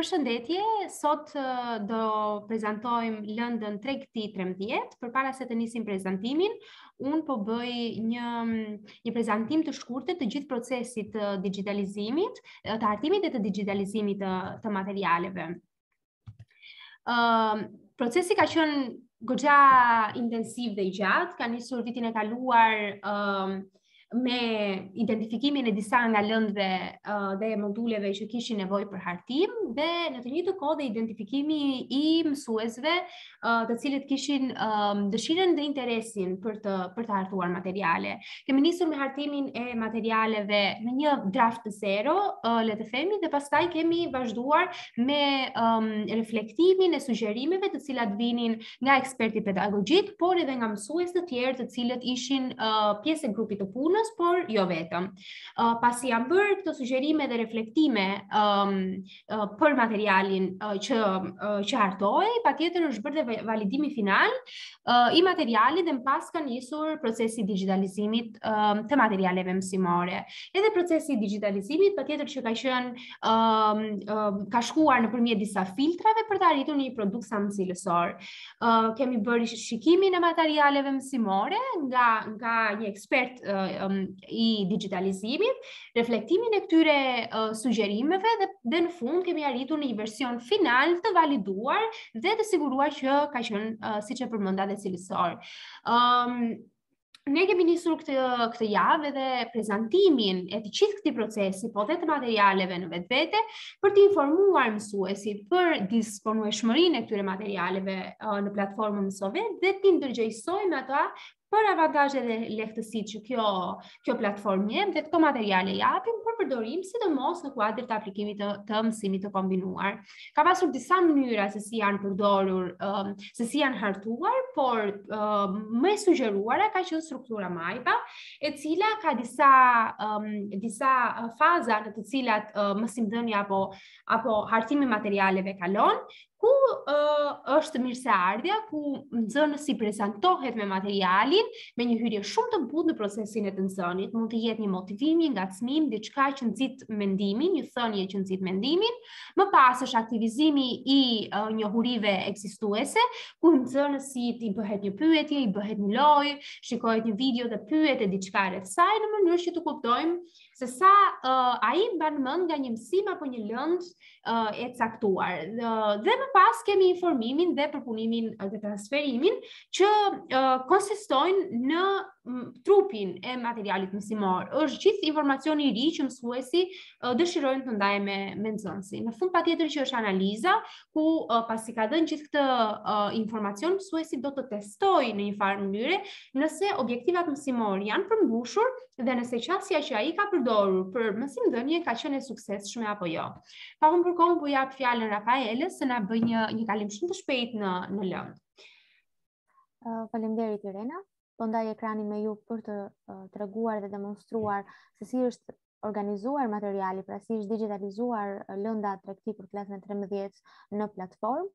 Përshëndetje, sot do prezentojmë lëndën 3 këti 13, për para se të nisim prezentimin, unë po bëj një, një prezentim të shkurtit të gjithë procesit të digitalizimit, të artimit dhe të digitalizimit të, të materialeve. Uh, procesi ka qënë gogja intensiv dhe i gjatë, ka njësur vitin e kaluar uh, me identifikimin e disa nga lëndëve uh, dhe moduleve që kishin nevojë për hartim dhe në të njëjtën kohë dhe identifikimi i mësuesve uh, të cilët kishin um, dëshirën dhe interesin për të për të hartuar materiale. Kemë nisur me hartimin e materialeve në një draft të zero, uh, le të themi, dhe pastaj kemi vazhduar me um, reflektimin e sugjerimeve të cilat vinin nga ekspertët pedagogjik, por edhe nga mësues të tjerë të cilët ishin uh, pjesë e grupit të punës Shqipërisë, por jo vetëm. Uh, pasi janë bërë këto sugjerime dhe reflektime um, uh, për materialin uh, që uh, që hartoi, patjetër është bërë validimi final uh, i materialit dhe më pas ka nisur procesi digitalizimit të materialeve mësimore. Edhe procesi i digitalizimit patjetër që ka qenë uh, uh, ka shkuar nëpërmjet disa filtrave për të arritur një produkt sa cilësor. Uh, kemi bërë shikimin e materialeve mësimore nga nga një ekspert uh, Um, i digitalizimit, reflektimin e këtyre uh, sugjerimeve dhe në fund kemi arritur në një version final të validuar dhe të siguruar që ka qenë uh, siç e përmenda dhe cilësor. Ëm um, ne kemi nisur këtë javë dhe prezantimin e të gjithë këtij procesi, po dhe të materialeve në vetvete, për të informuar mësuesit për disponueshmërinë e këtyre materialeve uh, në platformën Msovet dhe të ndërgjjejsojme ato a për avantazhet dhe lehtësit që kjo, kjo platformë njëm dhe të materiale japim për përdorim si mos në kuadrë të aplikimit të, të mësimit të kombinuar. Ka pasur disa mënyra se si janë përdorur, um, se si janë hartuar, por um, me sugjeruara ka qenë struktura maipa, e cila ka disa, um, disa faza në të cilat uh, mësim apo, apo hartimi materialeve kalon, ku uh, është mirëseardhja, ku nxënës i prezantohet me materialin, me një hyrje shumë të butë në procesin e të nxënit, mund të jetë një motivim, një ngacmim, diçka që nxit mendimin, një thënie që nxit mendimin, më pas është aktivizimi i uh, njohurive ekzistuese, ku nxënës i bëhet një pyetje, i bëhet një lojë, shikohet një video dhe e diçka rreth saj në mënyrë që të kuptojmë uh, se sa uh, ai mban mend nga një mësim apo një lëndë uh, e caktuar. Uh, dhe më pas kemi informimin dhe përpunimin dhe transferimin që uh, konsistojnë në trupin e materialit mësimor, është gjithë informacioni i ri që mësuesi dëshirojnë të ndaje me, me Në fund pa tjetër që është analiza, ku pasi ka dënë gjithë këtë informacion, mësuesi do të testoj në një farë mënyre nëse objektivat mësimor janë përmbushur dhe nëse qasja që a i ka përdorur për mësim dënje ka qenë e sukses shme apo jo. Pa unë përkohën për japë fjallën Rafaele se na bëjnë një, një kalim shumë të shpejt në, në lëndë po ndaj ekranin me ju për të treguar dhe demonstruar se si është organizuar materiali, pra si është digitalizuar lënda tregti për klasën 13 në platformë.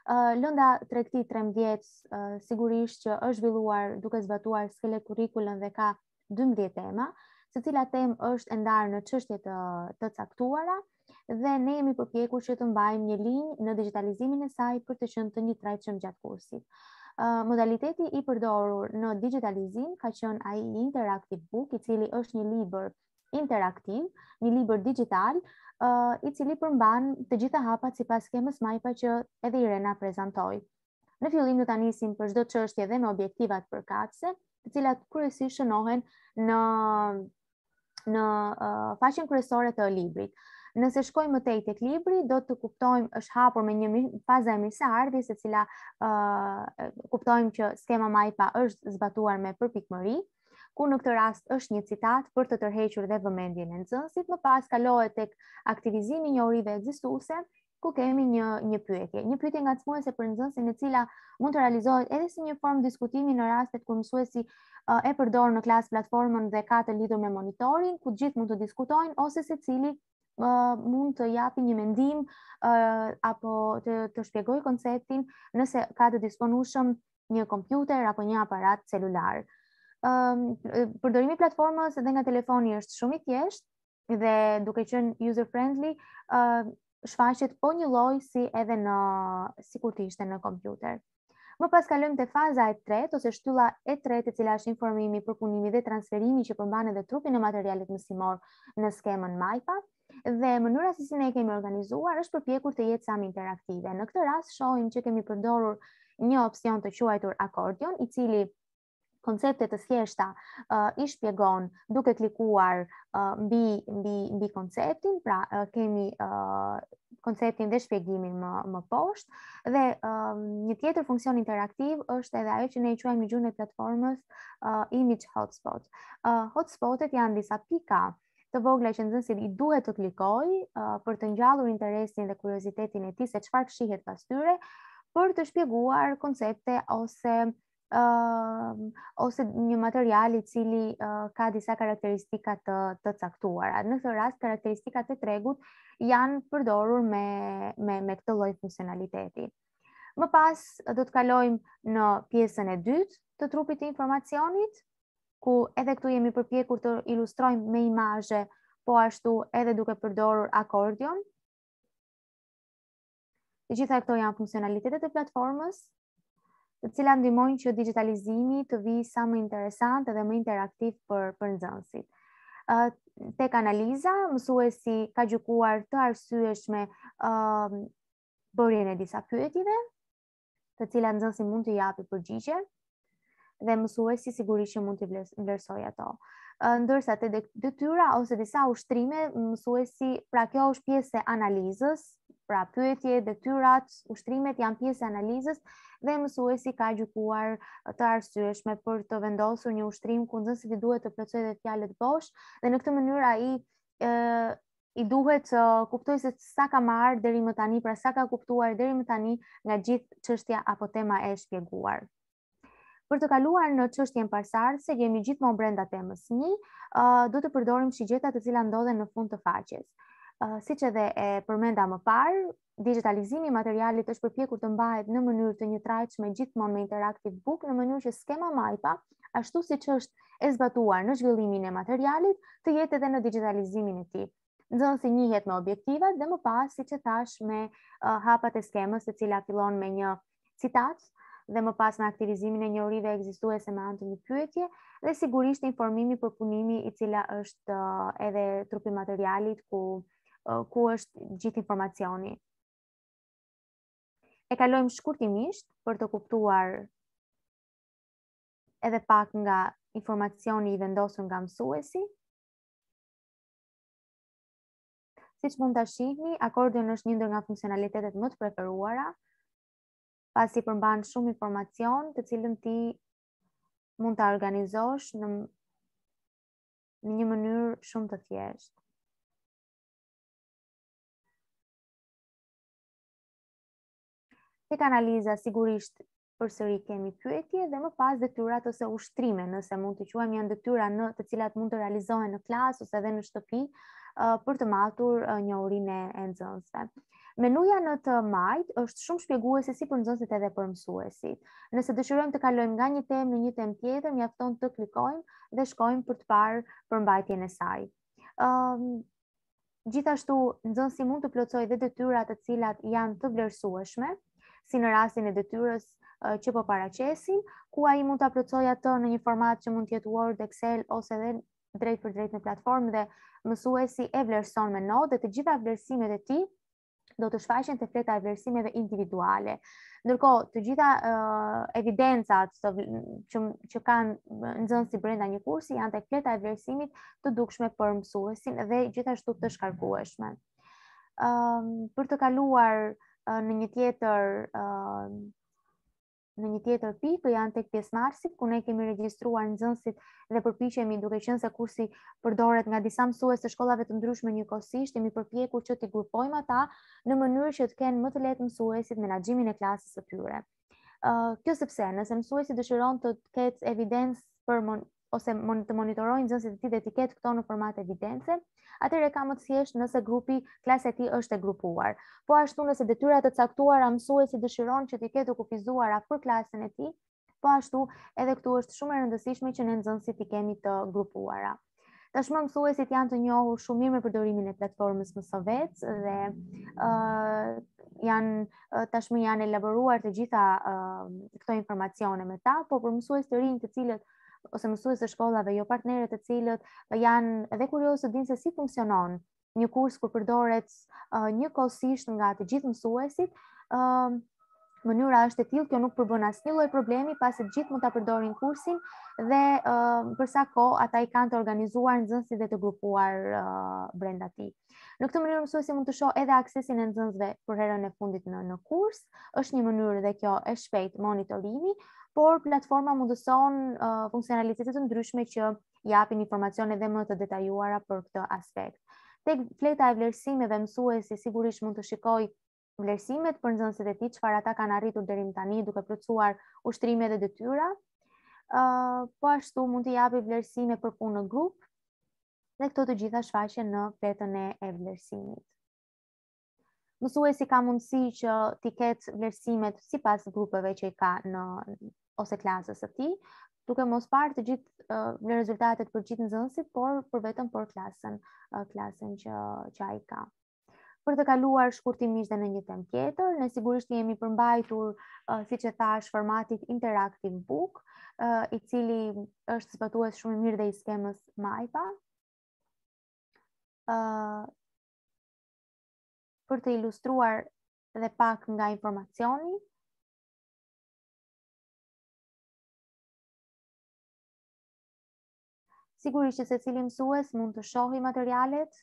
Uh, lënda tregti 13 uh, sigurisht që është zhvilluar duke zbatuar skele kurrikulën dhe ka 12 tema, secila temë është e ndarë në çështje të, të caktuara dhe ne jemi përpjekur që të mbajmë një linjë në digitalizimin e saj për të qenë të njëtrajtshëm gjatë kursit modaliteti i përdorur në digitalizim ka qen ai i interactive book, i cili është një libër interaktiv, një libër digital, uh, i cili përmban të gjitha hapat sipas skemës majpa që edhe Irena prezantoi. Në fillim do ta nisim për çdo çështje dhe me objektivat përkatse, të cilat kryesisht shënohen në në uh, faqen kryesore të librit. Nëse shkojmë më tej tek libri, do të kuptojmë është hapur me një fazë emisardhi, se cila uh, kuptojmë që skema Maipa është zbatuar me përpikmëri, ku në këtë rast është një citat për të tërhequr dhe vëmendjen e nxënësit, më pas kalohet tek aktivizimi i njohurive ekzistuese, ku kemi një një pyetje. Një pyetje ngacmuese për nxënësin e cila mund të realizohet edhe si një formë diskutimi në rastet kur mësuesi uh, e përdor në klas platformën dhe ka të lidhur me monitorin, ku gjithë mund të diskutojnë ose secili uh, mund të japë një mendim uh, apo të të shpjegojë konceptin nëse ka të disponueshëm një kompjuter apo një aparat celular. Ëm um, përdorimi i platformës edhe nga telefoni është shumë i thjeshtë dhe duke qenë user friendly, ë shfaqet po një lloj si edhe në sikur të ishte në kompjuter. Më pas kalojmë te faza e tretë ose shtylla e tretë e cila është informimi, përpunimi dhe transferimi që përmban edhe trupin e materialit mësimor në skemën MIPA dhe mënyra si si ne kemi organizuar është përpjekur të jetë sa më interaktive. Në këtë rast shohim që kemi përdorur një opsion të quajtur akordion, i cili konceptet të thjeshta uh, i shpjegon duke klikuar uh, mbi mbi mbi konceptin, pra uh, kemi uh, konceptin dhe shpjegimin më më poshtë dhe uh, një tjetër funksion interaktiv është edhe ajo që ne e quajmë gjuhën e platformës uh, Image Hotspot. Uh, Hotspotet janë disa pika të vogla që nxënësit i duhet të klikojë uh, për të ngjallur interesin dhe kuriozitetin e tij se çfarë fshihet pas tyre për të shpjeguar koncepte ose uh, ose një material i cili uh, ka disa karakteristika të, të caktuara. Në këtë rast karakteristikat e tregut janë përdorur me me me këtë lloj funksionaliteti. Më pas do të kalojmë në pjesën e dytë të trupit të informacionit ku edhe këtu jemi përpjekur të ilustrojmë me imazhe, po ashtu edhe duke përdorur akordion. Të gjitha këto janë funksionalitetet e platformës të cilat ndihmojnë që digitalizimi të vi sa më interesant dhe më interaktiv për për nxënësit. ë uh, tek analiza, mësuesi ka gjykuar të arsyeshme ë uh, bërjen e disa pyetjeve, të cilat nxënësi mund të japi përgjigje dhe mësuesi sigurisht që mund të vlerësoj ato ndërsa te detyra ose disa ushtrime mësuesi, pra kjo është pjesë e analizës, pra pyetje, detyrat, ushtrimet janë pjesë e analizës dhe mësuesi ka gjykuar të arsyeshme për të vendosur një ushtrim ku nëse ti duhet të plotësoj dhe fjalët bosh dhe në këtë mënyrë ai ë i duhet të kuptoj se sa ka marrë deri më tani, pra sa ka kuptuar deri më tani nga gjithë çështja apo tema e shpjeguar. Për të kaluar në çështjen parsar, se jemi gjithmonë brenda temës 1, ë uh, do të përdorim shigjeta të cilat ndodhen në fund të faqes si që dhe e përmenda më parë, digitalizimi i materialit është përpjekur të mbahet në mënyrë të një gjithmonë me interactive book në mënyrë që skema MAIPA, ashtu siç është e zbatuar në zhvillimin e materialit, të jetë edhe në digitalizimin e tij. Nëse si njihet me objektivat dhe më pas, siç e thash, me uh, hapat e skemës, e cila fillon me një citat dhe më pas me aktivizimin e një dhe ekzistuese me anë të një pyetje dhe sigurisht informimi për punimi i cila është uh, edhe trupi materialit ku ku është gjithë informacioni. E kalojmë shkurtimisht për të kuptuar edhe pak nga informacioni i vendosur nga mësuesi. Si që mund të shihni, akordion është njëndër nga funksionalitetet më të preferuara, pasi përmban shumë informacion të cilën ti mund të organizosh në një mënyrë shumë të thjeshtë. tek analiza sigurisht përsëri kemi pyetje dhe më pas detyrat ose ushtrime, nëse mund të quajmë janë detyra në të cilat mund të realizohen në klasë ose edhe në shtëpi për të matur një urin e nxënësve. Menuja në të majt është shumë shpjeguese si për nxënësit edhe për mësuesit. Nëse dëshirojmë të kalojmë nga një temë në një temë tjetër, mjafton të klikojmë dhe shkojmë për të parë përmbajtjen e saj. gjithashtu nxënësi mund të plotësojë dhe detyrat të cilat janë të vlerësueshme si në rastin e detyrës që po paraqesim, ku ai mund ta plotësoj atë në një format që mund të jetë Word, Excel ose edhe drejt për drejt në platformë dhe mësuesi e vlerëson me notë dhe të gjitha vlerësimet e tij do të shfaqen te fleta e vlerësimeve individuale. Ndërkohë, të gjitha uh, evidencat të, që që kanë nxënë si brenda një kursi janë te fleta e vlerësimit të dukshme për mësuesin dhe gjithashtu të shkarkueshme. Ëm um, për të kaluar uh, në një tjetër në një tjetër pikë janë tek pjesëmarrësi ku ne kemi regjistruar nxënësit dhe përpiqemi duke qenë se kursi përdoret nga disa mësues të shkollave të ndryshme njëkohësisht jemi përpjekur që t'i grupojmë ata në mënyrë që të kenë më të lehtë mësuesit menaxhimin e klasës së tyre. Ë kjo sepse nëse mësuesi dëshiron të ketë evidencë për ose të monitorojnë nxënësit e ti dhe etiket ketë këto në format evidence, atëherë ka më të thjesht nëse grupi klasa e ti është e grupuar. Po ashtu nëse detyra të caktuara mësuesi dëshiron që të ketë të kufizuara për klasën e ti, po ashtu edhe këtu është shumë e rëndësishme që ne nxënësit i kemi të grupuara. Tashmë mësuesit janë të njohur shumë mirë me përdorimin e platformës Mësovec dhe ë janë tashmë janë elaboruar të gjitha këto informacione me ta, po për mësues të rinj të cilët ose mësues të shkollave, jo partnerë të cilët janë edhe kuriozë të dinë se si funksionon një kurs kur përdoret uh, një kohësisht nga të gjithë mësuesit. Uh, Mënyra është e tillë, kjo nuk përbën asnjë lloj problemi, pasi të gjithë mund ta përdorin kursin dhe uh, për sa kohë ata i kanë të organizuar nxënësit dhe të grupuar uh, brenda tij. Në këtë mënyrë mësuesi mund të shohë edhe aksesin e nxënësve për herën e fundit në në kurs, është një mënyrë dhe kjo e shpejt monitorimi, por platforma mundëson uh, funksionalitetet të ndryshme që japin informacione dhe më të detajuara për këtë aspekt. Tek fleta e vlerësimeve mësuesi sigurisht mund të shikoj vlerësimet për nxënësit e tij, çfarë ata kanë arritur deri tani duke përcuar ushtrime dhe detyra. uh, po ashtu mund të japi vlerësime për punë në grup dhe këto të gjitha shfaqen në fletën e vlerësimit mësuesi ka mundësi që ti ketë vlerësimet si pas grupeve që i ka në ose klasës së ti, duke mos parë të gjithë në rezultatet për gjithë në por për vetëm për klasën, klasën që, që a i ka. Për të kaluar shkurtimisht dhe në një tem tjetër, ne sigurisht jemi përmbajtur, si që thash, formatit Interactive Book, i cili është zbatues shumë mirë dhe i skemës Majpa për të ilustruar dhe pak nga informacioni. Sigurisht që se cili mësues mund të shohi materialet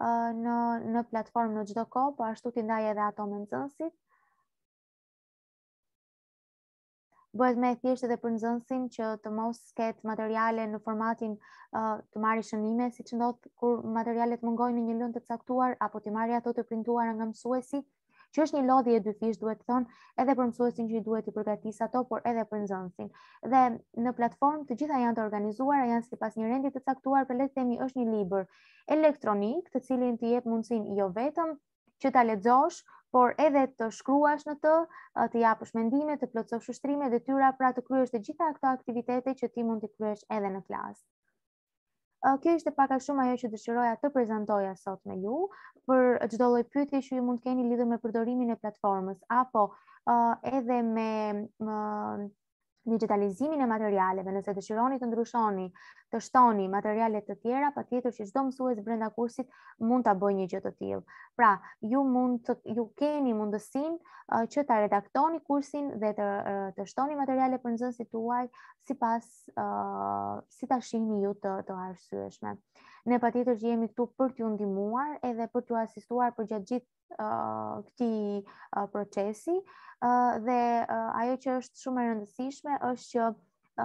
në, në platformë në gjithë ko, po ashtu të ndaj edhe ato mëndësënsit. Uh, bëhet më e thjeshtë edhe për nxënësin që të mos ketë materiale në formatin uh, të marrë shënime, siç ndodh kur materialet mungojnë në një lëndë të caktuar apo ti marrë ato të printuara nga mësuesi, që është një lodhje e dyfish, duhet të thonë, edhe për mësuesin që i duhet të përgatisë ato, por edhe për nxënësin. Dhe në platformë të gjitha janë të organizuara, janë sipas një rendi të caktuar, për le të themi është një libër elektronik, të cilin ti jep mundësinë jo vetëm që ta lexosh, por edhe të shkruash në të, të japësh mendime, të plotësosh ushtrime, detyra, pra të kryesh të gjitha ato aktivitete që ti mund të kryesh edhe në klasë. Kjo ishte pak a shumë ajo që dëshiroja të prezentoja sot me ju, për gjdo loj pyti që ju mund keni lidhë me përdorimin e platformës, apo edhe me digitalizimin e materialeve, nëse dëshironi të ndryshoni të shtoni materialet të tjera, pa tjetër që shdo mësues brenda kursit mund të bëj një gjithë të tjilë. Pra, ju, mund të, ju keni mundësin uh, që të redaktoni kursin dhe të, uh, të shtoni materialet për nëzën situaj si pas uh, si të ju të, të arsueshme. Ne pa tjetër që jemi këtu për t'ju ndimuar edhe për t'ju asistuar për gjatë gjithë uh, këti uh, procesi uh, dhe uh, ajo që është shumë e rëndësishme është që uh,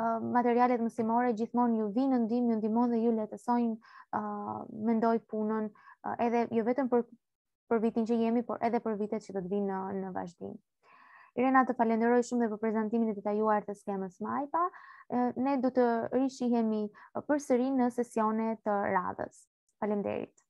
materialet mësimore gjithmonë ju vinë në ndihmë, ju ndihmon dhe ju lehtësojnë uh, mendoj punën uh, edhe jo vetëm për për vitin që jemi, por edhe për vitet që do të vinë në, në vazhdim. Irena, të falenderoj shumë dhe për prezentimin e detajuar të skemës MAIPA. Uh, ne do të rishihemi përsëri në sesione të radhës. Faleminderit.